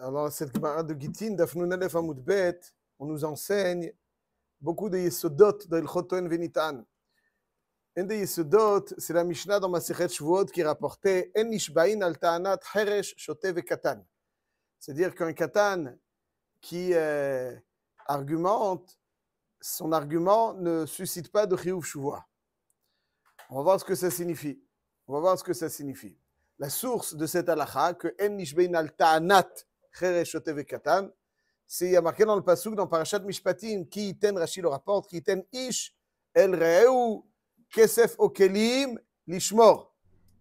Alors, cette Gemara de Gittin, Dafnun Amoudbet, on nous enseigne beaucoup de Yesodot d'El Chotoen Venitan. Un des Yesodot, c'est la Mishnah dans Masechet qui rapportait En Nishbain al Ta'anat Heresh Shotev Katan. C'est-à-dire qu'un Katan qui euh, argumente, son argument ne suscite pas de Chiyuv Shuvah. On va voir ce que ça signifie. On va voir ce que ça signifie la source de cette halakha, que em Nishbein al Ta'anat Katan, c'est y marqué dans le pasuk dans Parashat Mishpatim, qui iten Rashi le rapporte, qui iten Ish el Reu Kesef Okelim Lishmor.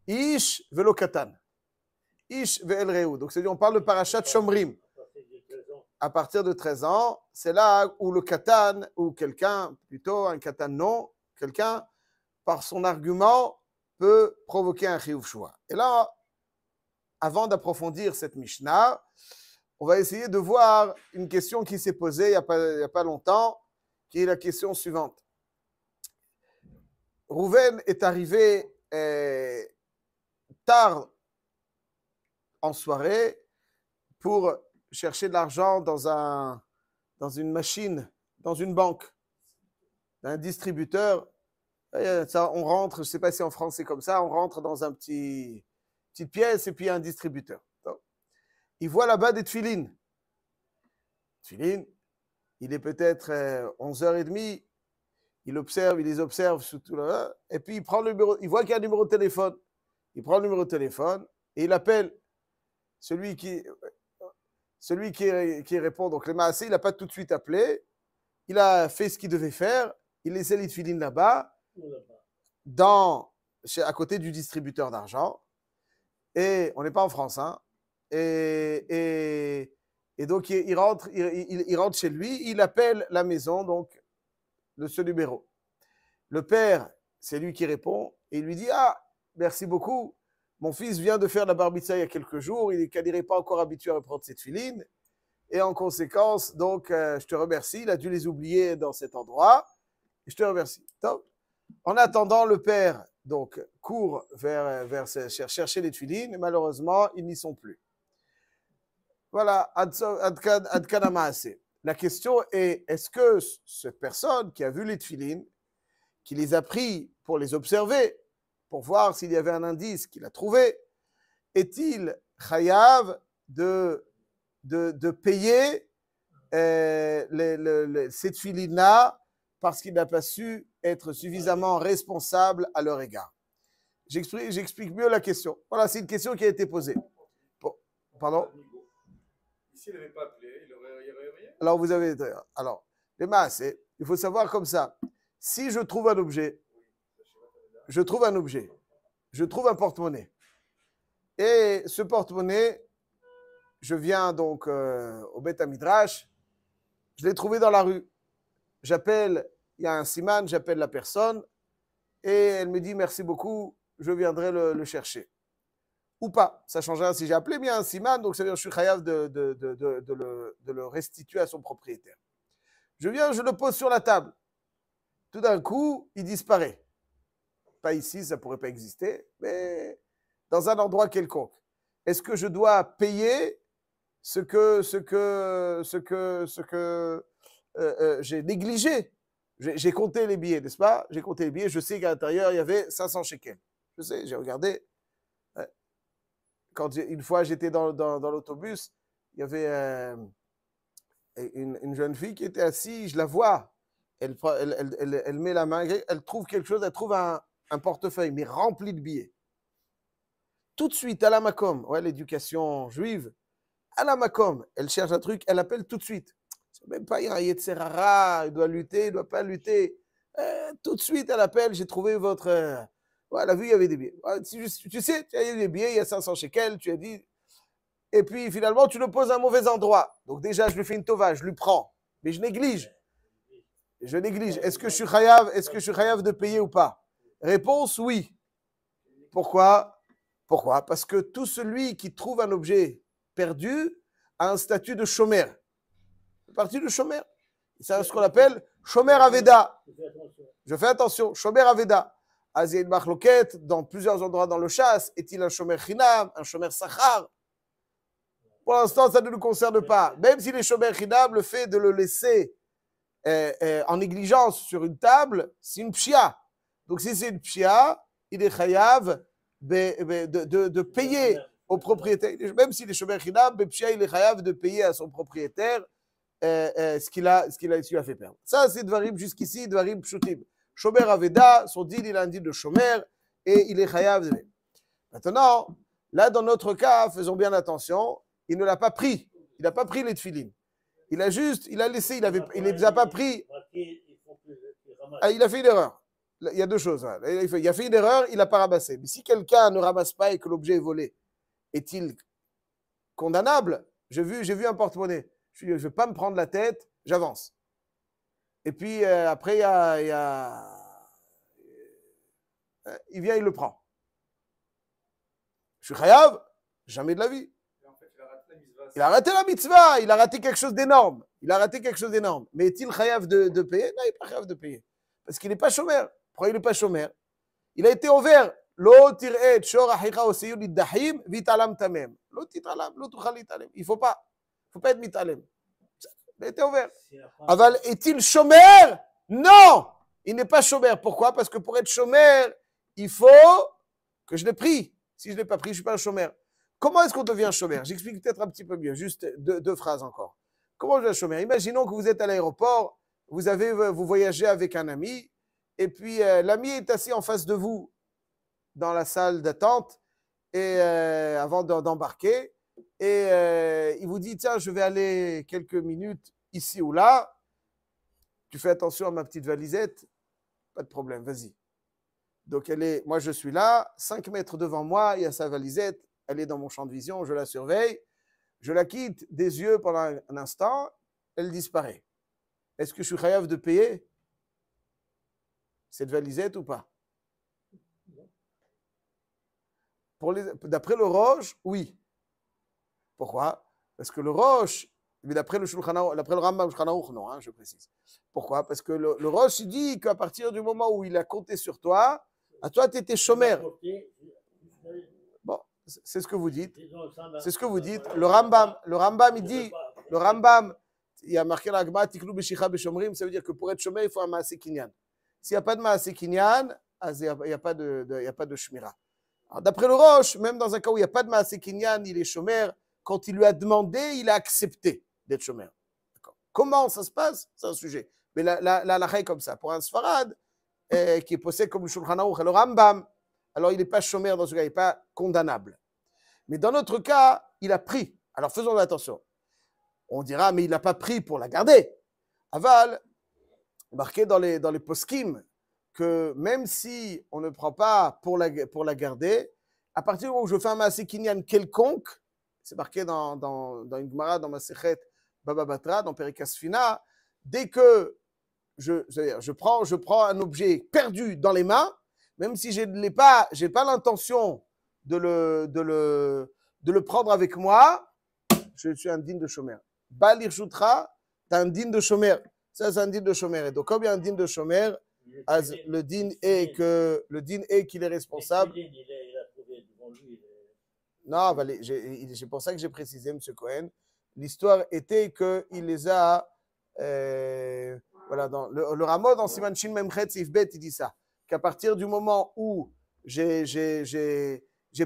Ish velo Katan. Ish ve'el Reu. Donc c'est on parle de Parashat Shomrim. À partir de 13 ans, c'est là où le Katan, ou quelqu'un, plutôt un Katan non, quelqu'un, par son argument, peut provoquer un chiyuv Et là, avant d'approfondir cette Mishnah, on va essayer de voir une question qui s'est posée il n'y a, pas longtemps, qui est la question suivante. Rouven est arrivé euh, tard en soirée pour chercher de l'argent dans, un, dans une machine, dans une banque, d'un distributeur euh, on rentre, je ne sais pas si en France c'est comme ça, on rentre dans un petit petite pièce et puis il y a un distributeur. il voit là-bas des tuilines. Tuilines, il est peut-être 11h30, euh, il observe, il les observe surtout là, et puis il prend le numéro, il voit qu'il y a un numéro de téléphone. Il prend le numéro de téléphone et il appelle celui qui, celui qui, qui répond. Donc le Maasé, il n'a pas tout de suite appelé, il a fait ce qu'il devait faire, il laissait les tuilines là-bas, dans, à côté du distributeur d'argent. Et on n'est pas en France. Hein. et, donc, il, rentre, il, rentre chez lui, il appelle la maison donc, de ce numéro. Le père, c'est lui qui répond, et il lui dit Ah, merci beaucoup. Mon fils vient de faire la barbitaille il y a quelques jours, il n'est pas encore habitué à reprendre cette filine. Et en conséquence, donc, euh, je te remercie. Il a dû les oublier dans cet endroit. je te remercie. Top. En attendant, le père donc court vers, vers chercher les tuilines et malheureusement, ils n'y sont plus. Voilà, La question est, est-ce que cette personne qui a vu les tuilines, qui les a pris pour les observer, pour voir s'il y avait un indice qu'il a trouvé, est-il chayav de, de, payer euh, les, ces tuilines-là parce qu'il n'a pas su être suffisamment responsable à leur égard. J'explique mieux la question. Voilà, c'est une question qui a été posée. Bon, pardon il n'avait pas appelé, il rien. Alors, vous avez. Alors, les masses, eh, il faut savoir comme ça. Si je trouve un objet, je trouve un objet, je trouve un porte-monnaie, et ce porte-monnaie, je viens donc euh, au Beth Midrash, je l'ai trouvé dans la rue. J'appelle il y a un siman, j'appelle la personne, et elle me dit merci beaucoup, je viendrai le, chercher. Ou pas, ça change rien si j'ai appelé, mais il y a un siman, donc ça veut dire que je suis khayaf de, le, restituer à son propriétaire. Je viens, je le pose sur la table. Tout d'un coup, il disparaît. Pas ici, ça pourrait pas exister, mais dans un endroit quelconque. Est-ce que je dois payer ce que, ce que, ce que, ce que euh, euh, j'ai négligé j'ai compté les billets, n'est-ce pas J'ai compté les billets, je sais qu'à l'intérieur, il y avait 500 shekels. Je sais, j'ai regardé. Quand une fois, j'étais dans, dans, dans l'autobus, il y avait euh, une, jeune fille qui était assise, je la vois. Elle, elle, elle, elle, met la main, elle trouve quelque chose, elle trouve un, un portefeuille, mais rempli de billets. Tout de suite, à la Macom, ouais, l'éducation juive, à la Macom, elle cherche un truc, elle appelle tout de suite. Même pas, il y a Yetzerara, il doit lutter, il ne doit pas lutter. Euh, tout de suite, à l'appel, j'ai trouvé votre. voilà, euh, vu, il y avait des billets. Tu, tu sais, tu as des billets, il y a 500 shekels, tu as dit. Et puis finalement, tu le poses à un mauvais endroit. Donc déjà, je lui fais une tova, je lui prends. Mais je néglige. Je néglige. Est-ce que je suis khayav est-ce que je suis de payer ou pas Réponse oui. Pourquoi Pourquoi Parce que tout celui qui trouve un objet perdu a un statut de chômeur partie du Shomer. C'est ce qu'on appelle à Aveda. Je fais attention, Shomer Aveda. Azid Machloket, dans plusieurs endroits dans le chasse, est-il un Shomer Chinam, un Shomer Sachar Pour l'instant, ça ne nous concerne pas. Même si les Shomer Chinam, le fait de le laisser eh, eh, en négligence sur une table, c'est une psia Donc si c'est une psia il est chayav de, payer au propriétaire. Même si les Shomer Chinam, il est chayav de payer à son propriétaire euh, euh, ce qu'il a, ce qu'il a, a fait perdre. Ça, c'est Dvarib jusqu'ici, Dvarib Pshutim. Shomer Aveda, son deal, il a un deal de Shomer, et il est Chayav Maintenant, là, dans notre cas, faisons bien attention, il ne l'a pas pris. Il n'a pas pris les tefilines. Il a juste, il a laissé, il, avait, il ne les a pas pris. il a fait une erreur. Il y a deux choses. Il a fait une erreur, il n'a pas ramassé. Mais si quelqu'un ne ramasse pas et que l'objet est volé, est-il condamnable J'ai vu, j'ai vu un porte-monnaie je ne vais pas me prendre la tête, j'avance. Et puis euh, après, il y a, il euh, vient, il le prend. Je suis chayav, jamais de la vie. Il a raté la mitzvah, il a raté quelque chose d'énorme. Il a raté quelque chose d'énorme. Mais est-il chayav de, de, payer Non, il n'est pas chayav de payer. Parce qu'il n'est pas chômeur. Pourquoi il n'est pas chômeur Il a été ouvert. Il ne faut pas faut pas être mitalem. t'es ouvert. Aval est-il chômeur Non Il n'est pas chômeur. Pourquoi Parce que pour être chômeur, il faut que je l'ai prie. Si je ne l'ai pas pris, je ne suis pas un chômeur. Comment est-ce qu'on devient chômeur J'explique peut-être un petit peu mieux, juste deux, phrases encore. Comment je deviens chômeur Imaginons que vous êtes à l'aéroport, vous, avez, vous voyagez avec un ami, et puis euh, l'ami est assis en face de vous dans la salle d'attente, et euh, avant d'embarquer, et euh, il vous dit, tiens, je vais aller quelques minutes ici ou là, tu fais attention à ma petite valisette, pas de problème, vas-y. Donc elle est, moi je suis là, 5 mètres devant moi, il y a sa valisette, elle est dans mon champ de vision, je la surveille, je la quitte des yeux pendant un instant, elle disparaît. Est-ce que je suis khayaf de payer cette valisette ou pas D'après le roche, oui. Pourquoi Parce que le Roche, mais d'après le le Rambam, non, hein, je précise. Pourquoi Parce que le, le Roche, il dit qu'à partir du moment où il a compté sur toi, à toi, tu étais chômeur. Bon, c'est ce que vous dites. C'est ce que vous dites. Le Rambam, le Rambam, il dit, le Rambam, il y a marqué la gma, Tiklu Beshicha Beshomrim, ça veut dire que pour être chômeur, il faut un Maasé Kinyan. S'il n'y a pas de Maasé Kinyan, ah, il n'y a, pas de, de, il a pas de Shmira. D'après le Roche, même dans un cas où il n'y a pas de Maasé Kinyan, il est chômeur, quand il lui a demandé, il a accepté d'être chômeur. Comment ça se passe C'est un sujet. Mais la, la, comme ça. Pour un Sfarad, euh, qui est possédé comme le Shulchan le Rambam, alors il n'est pas chômeur dans ce cas, il n'est pas condamnable. Mais dans notre cas, il a pris. Alors faisons attention. On dira, mais il n'a pas pris pour la garder. Aval, marqué dans les, dans les que même si on ne prend pas pour la, pour la garder, à partir du moment où je fais un kinyan quelconque, c'est marqué dans, dans une Gemara, dans ma Masechet Baba Batra, dans Perikasfina, dès que je, je, prends, je prends un objet perdu dans les mains, même si je n'ai pas, j'ai pas l'intention de le, de, le, de le prendre avec moi, je suis un digne de chômeur. Balir Shutra, tu un digne de chômeur. Ça, c'est un digne de chômeur. Et donc, comme il y un digne de chômeur, le digne est que le est qu'il est responsable. Non, bah, c'est pour ça que j'ai précisé, M. Cohen. L'histoire était qu'il les a. Euh, voilà, dans, le, le dans Siman Shin Memchet Sifbet, il dit ça. Qu'à partir du moment où j'ai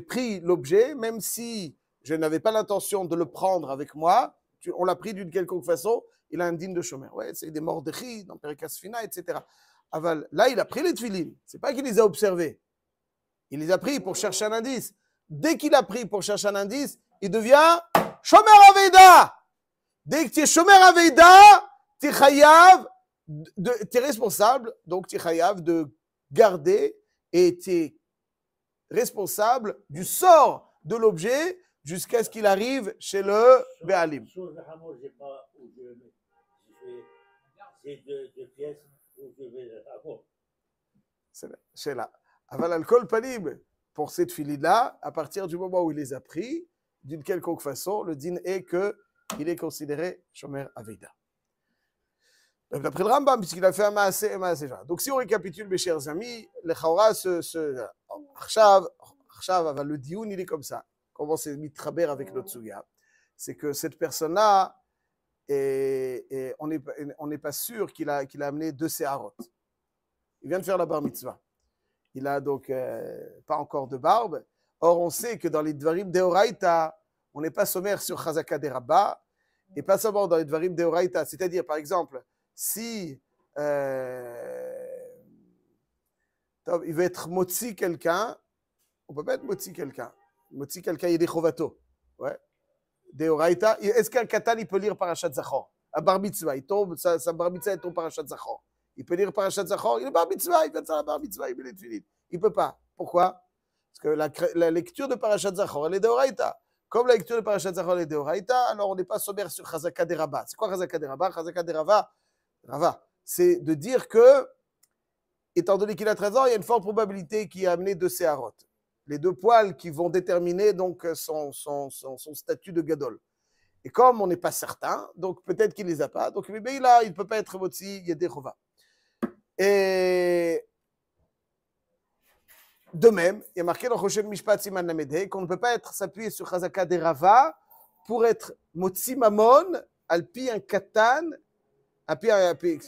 pris l'objet, même si je n'avais pas l'intention de le prendre avec moi, on l'a pris d'une quelconque façon, il a un digne de chômeur. Ouais, c'est des morts dans Perikasfina, etc. là, il a pris les Ce C'est pas qu'il les a observés. Il les a pris pour chercher un indice. Dès qu'il a pris pour chercher un indice, il devient Shomer aveda. Dès que tu es Shomer aveda, tu es responsable, donc tu de garder et tu es responsable du sort de l'objet jusqu'à ce qu'il arrive chez le Béalim. C'est là. l'alcool pas libre pour cette filide-là, à partir du moment où il les a pris, d'une quelconque façon, le din est que il est considéré chomer Aveda. D'après le Rambam, puisqu'il a fait un Donc si on récapitule, mes chers amis, le Chaura, ce, le Dioun, il est comme ça. Comment c'est mitraber avec notre Suga C'est que cette personne-là, et, on n'est pas sûr qu'il a, qu'il a amené deux séharotes. Il vient de faire la bar mitzvah il a donc euh, pas encore de barbe. Or, on sait que dans les Dvarim Deoraita, on n'est pas sommaire sur Chazaka des Rabbah, et pas seulement dans les Dvarim Deoraita. C'est-à-dire, par exemple, si euh, il veut être motzi quelqu'un, on peut pas être motzi quelqu'un. Motzi quelqu'un, il y a des chovato. Ouais. Est-ce qu'un katan, il peut lire Parashat Zachor A Bar Mitzvah, il tombe, sa, sa Bar il tombe Parashat Zachor. Il peut lire Parashat Zachor, il est bar mitzvah, il va il la bar mitzvah, il est Il ne peut pas. Pourquoi Parce que la, lecture de Parashat Zachor, elle est Horaita. Comme la lecture de Parashat Zachor, elle est d'Oraïta, alors on n'est pas sommaire sur Chazaka des C'est quoi Chazaka des Chazaka des Rava, Rava, c'est de dire que, étant donné qu'il a 13 ans, il y a une forte probabilité qu'il ait amené deux Seharot. Les deux poils qui vont déterminer donc son, son, son, statut de Gadol. Et comme on n'est pas certain, donc peut-être qu'il ne les a pas, donc il ne peut pas être Motsi Yedehova. Et de même, il y a marqué dans Roshel Mishpat qu'on ne peut pas être s'appuyer sur Chazaka des pour être Motzi Alpi un Katan, Alpi, alpi,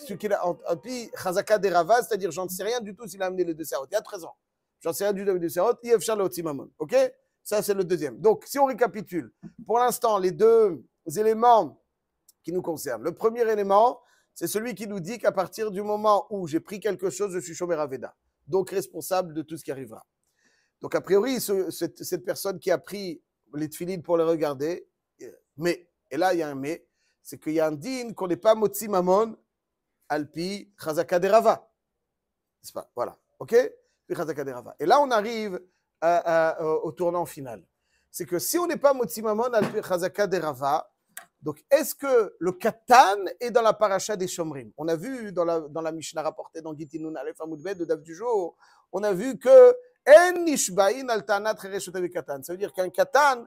alpi Chazaka des c'est-à-dire j'en sais rien du tout s'il a amené les deux Il y a 13 ans. J'en sais rien du tout amené les deux OK Ça, c'est le deuxième. Donc, si on récapitule, pour l'instant, les deux éléments qui nous concernent. Le premier élément, c'est celui qui nous dit qu'à partir du moment où j'ai pris quelque chose, je suis Shomer Aveda, donc responsable de tout ce qui arrivera. Donc, a priori, cette, personne qui a pris les tefilines pour les regarder, euh, mais, et là, il y a un mais, c'est qu'il y a un din qu'on n'est pas Motsimamon, Alpi, Khazaka Derava. nest pas Voilà. OK Et là, on arrive au tournant final. C'est que si on n'est pas Motsimamon, Alpi, Khazaka Derava, donc, est-ce que le katan est dans la paracha des Shomrim On a vu dans la, dans la Mishnah rapportée dans Gitinun Aleph de Dave du jour, on a vu que En Altanat Katan. Ça veut dire qu'un katan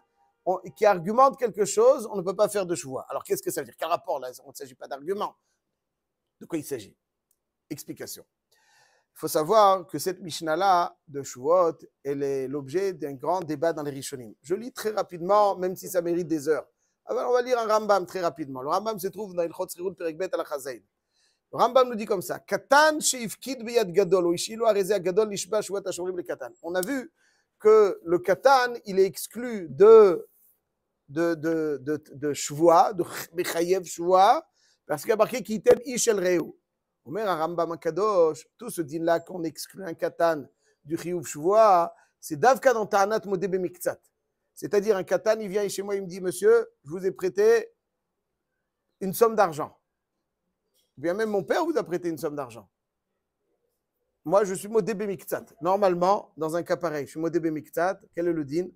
qui argumente quelque chose, on ne peut pas faire de choix. Alors, qu'est-ce que ça veut dire Quel rapport là On ne s'agit pas d'argument. De quoi il s'agit Explication. Il faut savoir que cette Mishnah-là de Shuot, elle est l'objet d'un grand débat dans les Rishonim. Je lis très rapidement, même si ça mérite des heures. אז on va lire un Rambam très rapidement. Le Rambam se trouve dans Ilchot Srirut Perek Bet al Le Rambam nous dit comme ça Katan sheifkid biyad gadol, ou ishilo arezé gadol nishba shuat ashorim le katan. On a vu que le katan, il est exclu de de de de de shvua, de mechayev shvua, parce qu'il y a marqué qui t'aime ish el reu. Omer Rambam Kadosh, tout ce din là qu'on exclut un katan du chiyuv shvua, c'est davka dans Ta'anat Modé Bemiktsat. C'est-à-dire un katan, il vient chez moi, il me dit, monsieur, je vous ai prêté une somme d'argent. Bien même mon père vous a prêté une somme d'argent. Moi, je suis modébé miktat. Normalement, dans un cas pareil, je suis modébé miktat. Quel est le din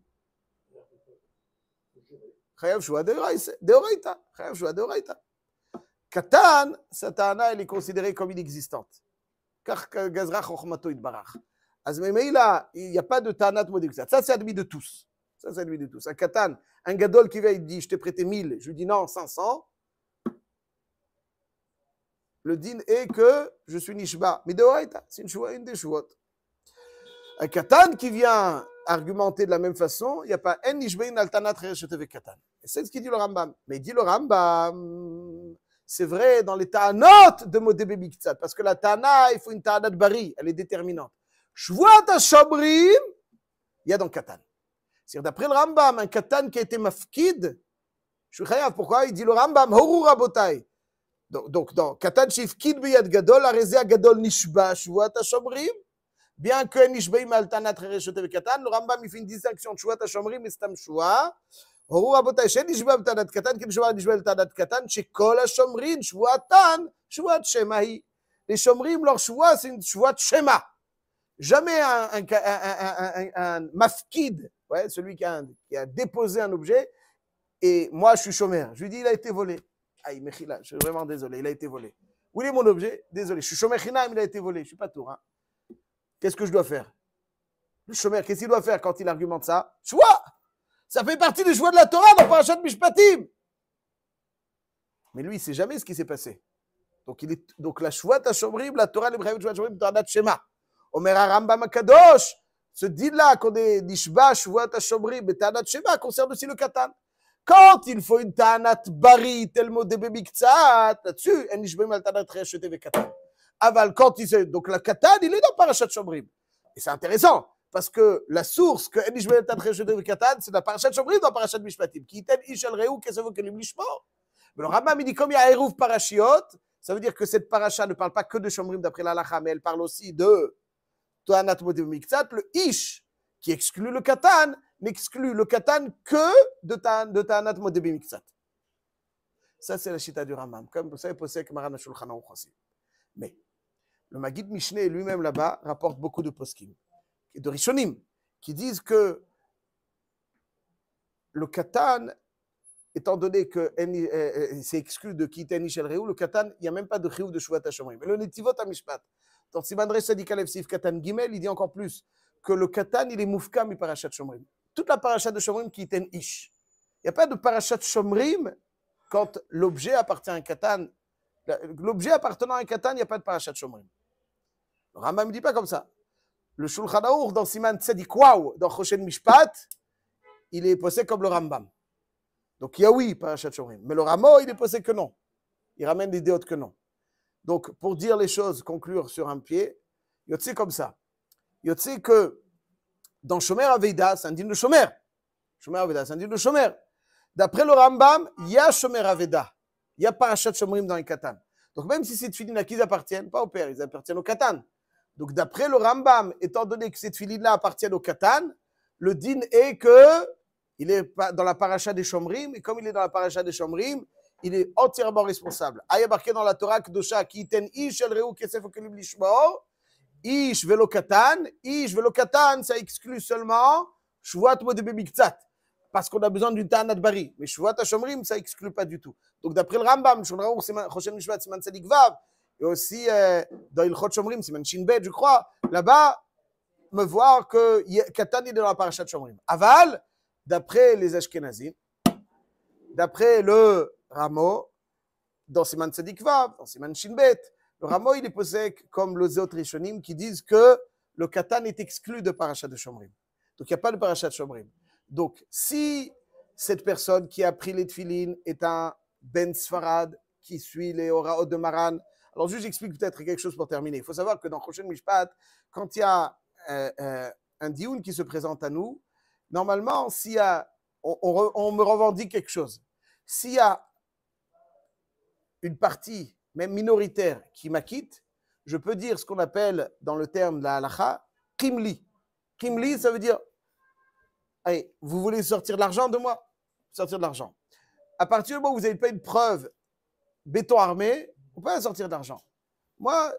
Katan, satana, ta'ana, elle est considérée comme inexistante. Car il n'y a pas de de modébé Ça, c'est admis de tous. Ça, ça lui de tout. Un Katan, un gadol qui vient, il dit Je t'ai prêté 1000. Je lui dis Non, 500. Le din est que je suis Nishba. Mais de c'est une, choua, une des chouottes. Un Katan qui vient argumenter de la même façon, il n'y a pas un Nishba, une altanat, avec Katan. c'est ce qu'il dit le Rambam. Mais il dit le Rambam. C'est vrai dans les ta'anot de Modébé Biktsat, parce que la Tana, il faut une taanat Bari, elle est déterminante. ta chabri, il y a dans Katan. סיר דפריל רמב"ם, הקטן הייתי מפקיד, שהוא חייב, פורקאי דילו רמב"ם, הורו רבותיי. דוק דוק, דוק, קטן שהפקיד ביד גדול, הרי זה הגדול נשבע שבועת השומרים. ביאן כהן נשבעים על טענת חרשת וקטן, לא רמב"ם מפין דיסקציון שבועת השומרים מסתם שבועה. הורו רבותיי, שאין שנשבע בטענת קטן, כי בשבועה נשבע בטענת קטן, שכל השומרים שבועתן, שבועת שמא היא. לשומרים לא שבועה, שבועת שמא. ז'מה המפקיד celui qui a, déposé un objet, et moi je suis chômeur. Je lui dis, il a été volé. Mechila, je suis vraiment désolé, il a été volé. Où est mon objet Désolé, je suis chômeur il a été volé, je ne suis pas tour. Qu'est-ce que je dois faire Le chômeur, qu'est-ce qu'il doit faire quand il argumente ça Choix Ça fait partie du choix de la Torah dans Parashat Mishpatim Mais lui, il ne sait jamais ce qui s'est passé. Donc, il est, donc la ta de la Torah, l'Hébreu, de la Torah Shema. Omer la Makadosh. Ce dit là qu'on est Nishba, Shuvot, shomrim Betanat Sheba concerne aussi le Katan. Quand il faut une Tanat Bari, mot de Miktsat, là-dessus, en Nishbim al Tanat Recheté Katan. Aval, quand il sait, donc la Katan, il est dans Parashat Shomrim. Et c'est intéressant, parce que la source que en Nishbim al Tanat Recheté Katan, c'est dans Parashat Shomrim, dans Parashat Mishpatim. Qui iten Ishel qu'est-ce Kesevo est Lishmor. Mais le rabbin, me dit, comme il y a Eruv parachiot, ça veut dire que cette paracha ne parle pas que de Shomrim d'après l'Alacha, mais elle parle aussi de le ish, qui exclut le katan, n'exclut le katan que de ta'anat de m'iktsat » Ça, c'est la chita du Ramam. Comme ça, il possède que Marana Shulchan Mais le Magid Mishneh lui-même là-bas rapporte beaucoup de poskim et de rishonim qui disent que le katan, étant donné que c'est exclu de quitter Nishel Réou, le katan, il n'y a même pas de Réou de Shuvat Hashomrim. Mais le Netivot mishpat » Dans Sibandre Sadik Aleph Sif Katan Gimel, il dit encore plus que le Katan, il est Moufkam mi Parachat Shomrim. Toute la Parachat de Shomrim qui est Ish. Il n'y a pas de Parachat Shomrim quand l'objet appartient à un Katan. L'objet appartenant à un Katan, il n'y a pas de Parachat Shomrim. Le Rambam ne dit pas comme ça. Le Shulchan Aruch dans Siman Tzadik Kwaou, dans Choshen Mishpat, il est posé comme le Rambam. Donc il y a oui, Parachat Shomrim. Mais le Ramo, il est posé que non. Il ramène des autre que non. Donc, pour dire les choses, conclure sur un pied, y Yotzi comme ça. Yotzi que dans Shomer Aveda, c'est un dîme de Shomer. Shomer Aveda, c'est un dîme de Shomer. D'après le Rambam, il y a Shomer Aveda. Il y a pas de Shomerim dans les Katan. Donc, même si cette fille à qui ils appartiennent Pas au père, ils appartiennent au Katan. Donc, d'après le Rambam, étant donné que cette fille là appartient au Katan, le din est que il est dans la paracha des Shomerim et comme il est dans la paracha des Shomerim il est entièrement responsable. Il est dans la Torah Kdosha qui ten ish el reu kesef okelim lishmaor, ish velo katan, ish velo katan, ça exclut seulement shvuat modebe miktzat, parce qu'on a besoin du Tanat Bari. Mais shvuat hachomrim, ça exclut pas du tout. Donc d'après le Rambam, Shonraour, Choshem Nishvat, Siman Sadik Vav, et aussi euh, dans Ilchot Shomrim, Siman Shinbet, je crois, là-bas, me voir que Katan est dans la parashat Shomrim. Aval, d'après les Ashkenazim, d'après le Ramo dans Siman Tzedikvav, dans Siman Shinbet, le Rameau, il est posé comme les autres Rishonim qui disent que le Katan est exclu de Parachat de Shomrim. Donc, il n'y a pas de Parachat de Shomrim. Donc, si cette personne qui a pris les tfilines est un Ben Sfarad qui suit les Horaot de Maran, alors juste j'explique peut-être quelque chose pour terminer. Il faut savoir que dans prochain Mishpat, quand il y a euh, euh, un dioun qui se présente à nous, normalement, s'il y a, on, me revendique quelque chose. S'il y a une partie, même minoritaire, qui m'acquitte, je peux dire ce qu'on appelle dans le terme de la halakha, kimli. Kimli, ça veut dire, allez, vous voulez sortir de l'argent de moi Sortir de l'argent. À partir du moment où vous n'avez pas une preuve béton armé, vous pouvez pas sortir d'argent. Moi,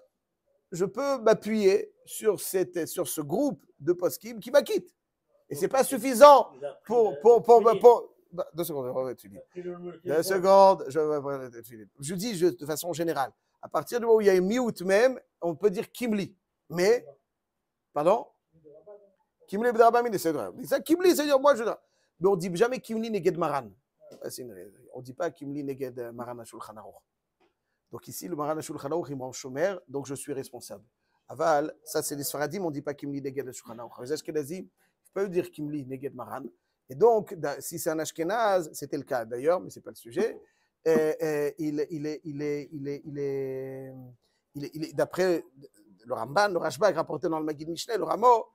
je peux m'appuyer sur, cette, sur ce groupe de post-kim qui m'acquitte. Et c'est pas suffisant pour, pour, pour bah, deux secondes, je vais mettre Philippe. Deux secondes, je vais mettre Philippe. Je dis de façon générale. À partir du moment où il y a une miout même, on peut dire Kimli. Mais, pardon Kimli c'est vrai. Ça, Kimli, c'est dire moi je. Mais on ne dit jamais Kimli Neged Maran. On ne dit pas Kimli Neged euh, Maran Donc ici, le Maran Ashulchan il au chômer, donc je suis responsable. Aval, ça c'est les Sfaradim, on ne dit pas Kimli Neged qu'il Les Ashkenazim, je peux dire Kimli Neged Maran. Et donc, si c'est un Ashkenaz, c'était le cas d'ailleurs, mais ce n'est pas le sujet, il est, d'après le Ramban, le Rashbag rapporté dans le Magid Mishneh, le Ramo,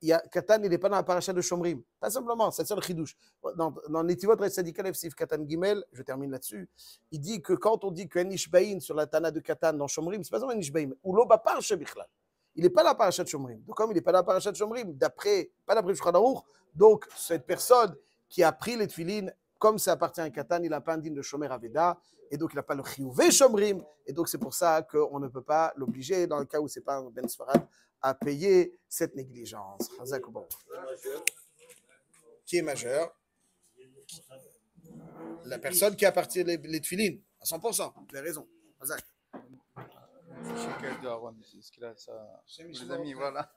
il y a, Katan, il n'est pas dans la paracha de Shomrim. Pas simplement, c'est ça le chidouche. Dans, dans de Retsadikalef Sif Katan Gimel, je termine là-dessus, il dit que quand on dit qu'un Nishbaïn sur la Tana de Katan dans Shomrim, c'est pas seulement un Nishbaïn, ou l'Obapar Shebichlal il n'est pas là parachat Shomrim. Donc, comme il n'est pas là de Shomrim, d'après, pas d'après Shulchan donc cette personne qui a pris les comme ça appartient à Katan, il n'a pas un digne de Shomer Aveda, et donc il n'a pas le Chiyuvé Shomrim, et donc c'est pour ça qu'on ne peut pas l'obliger, dans le cas où c'est pas un Ben Sfarad, à payer cette négligence. Qui est majeur La personne qui a parti les, les à 100%, tu as raison. Hazak ce qu'il a, ça. Les amis, voilà.